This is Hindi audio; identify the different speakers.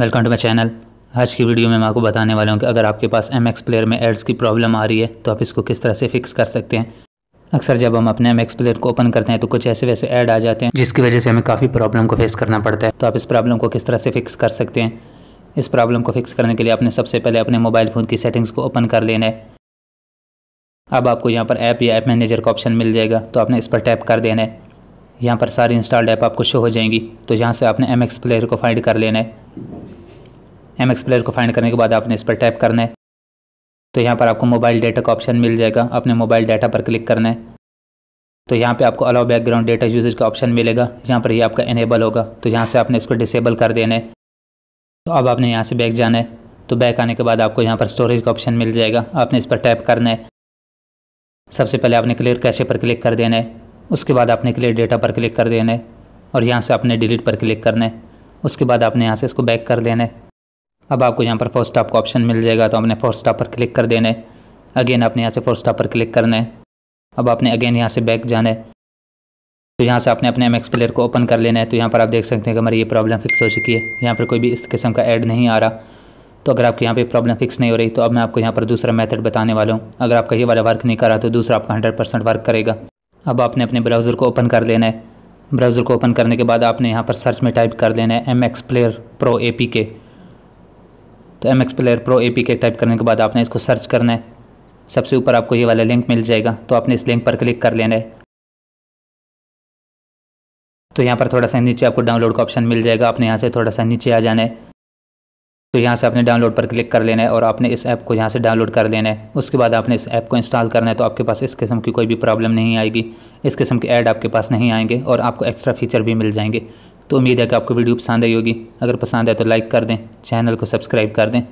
Speaker 1: वेलकम टू माई चैनल आज की वीडियो में मैं आपको बताने वाला हूँ कि अगर आपके पास एम एक्स प्लेयर में एड्स की प्रॉब्लम आ रही है तो आप इसको किस तरह से फिक्स कर सकते हैं अक्सर जब हम अपने एम एक्स प्लेयर को ओपन करते हैं तो कुछ ऐसे वैसे ऐड आ जाते हैं जिसकी वजह से हमें काफ़ी प्रॉब्लम को फेस करना पड़ता है तो आप इस प्रॉब्लम को किस तरह से फिक्स कर सकते हैं इस प्रॉब्लम को फिक्स करने के लिए आपने सबसे पहले अपने मोबाइल फ़ोन की सेटिंग्स को ओपन कर लेना है अब आपको यहाँ पर ऐप या ऐप मैनेजर का ऑप्शन मिल जाएगा तो आपने इस पर टैप कर देना है यहाँ पर सारी इंस्टॉल्ड ऐप आपको शो हो जाएंगी तो यहाँ से आपने एम एक्स प्लेयर को फाइंड कर लेना है एम एक्स प्लेयर को फाइंड करने के बाद आपने इस पर टैप करना है तो यहाँ पर आपको मोबाइल डाटा का ऑप्शन मिल जाएगा अपने मोबाइल डाटा पर क्लिक करना है तो यहाँ पे आपको अलाउ बैकग्राउंड डाटा यूजेज का ऑप्शन मिलेगा यहाँ पर ये यह आपका इनेबल होगा तो यहाँ से आपने इसको डिसेबल कर देना है तो अब आपने यहाँ से बैक जाना है तो बैक आने के बाद आपको यहाँ पर स्टोरेज का ऑप्शन मिल जाएगा आपने इस पर टैप करना है सबसे पहले आपने क्लियर कैशे पर क्लिक कर देना है उसके बाद आपने क्लियर डेटा पर क्लिक कर देना है और यहाँ से आपने डिलीट पर क्लिक करना है उसके बाद आपने यहाँ से इसको बैक कर देना है अब आपको यहाँ पर फोर स्टॉप का ऑप्शन मिल जाएगा तो आपने फोर स्टॉप पर क्लिक कर देना है अगेन आपने यहाँ से फोर स्टॉप पर क्लिक करना है अब आपने अगेन यहाँ से बैक जाना है तो यहाँ से आपने अपने एम एक्स प्लेयर को ओपन कर लेना है तो यहाँ पर आप देख सकते हैं कि हमारी ये प्रॉब्लम फिक्स हो चुकी है यहाँ पर कोई भी इस किस्म का ऐड नहीं आ रहा तो अगर आपके यहाँ पे प्रॉब्लम फिक्स नहीं हो रही तो अब मैं आपको यहाँ पर दूसरा मेथड बताने वाला हूँ अगर आपका ये वाला वर्क नहीं कर रहा तो दूसरा आपका हंड्रेड परसेंट वर्क करेगा अब आपने अपने ब्राउज़र को ओपन कर लेना है ब्राउज़र को ओपन करने के बाद आपने यहाँ पर सर्च में टाइप कर लेना है M X player pro A P K तो M X player pro A P K type करने के बाद आपने इसको सर्च करना है सबसे ऊपर आपको ये वाला लिंक मिल जाएगा तो आपने इस लिंक पर क्लिक कर लेना है तो यहाँ पर थोड़ा सा नीचे आपको डाउनलोड का ऑप्शन मिल जाएगा आपने यहाँ से थोड़ा सा नीचे आ जाना है तो यहाँ से आपने डाउनलोड पर क्लिक कर लेना है और आपने इस ऐप को यहाँ से डाउनलोड कर लेना है उसके बाद आपने इस ऐप को इंस्टॉल करना है तो आपके पास इस किस्म की कोई भी प्रॉब्लम नहीं आएगी इस किस्म के ऐड आपके पास नहीं आएंगे और आपको एक्स्ट्रा फीचर भी मिल जाएंगे तो उम्मीद है कि आपको वीडियो पसंद आई होगी अगर पसंद है तो लाइक कर दें चैनल को सब्सक्राइब कर दें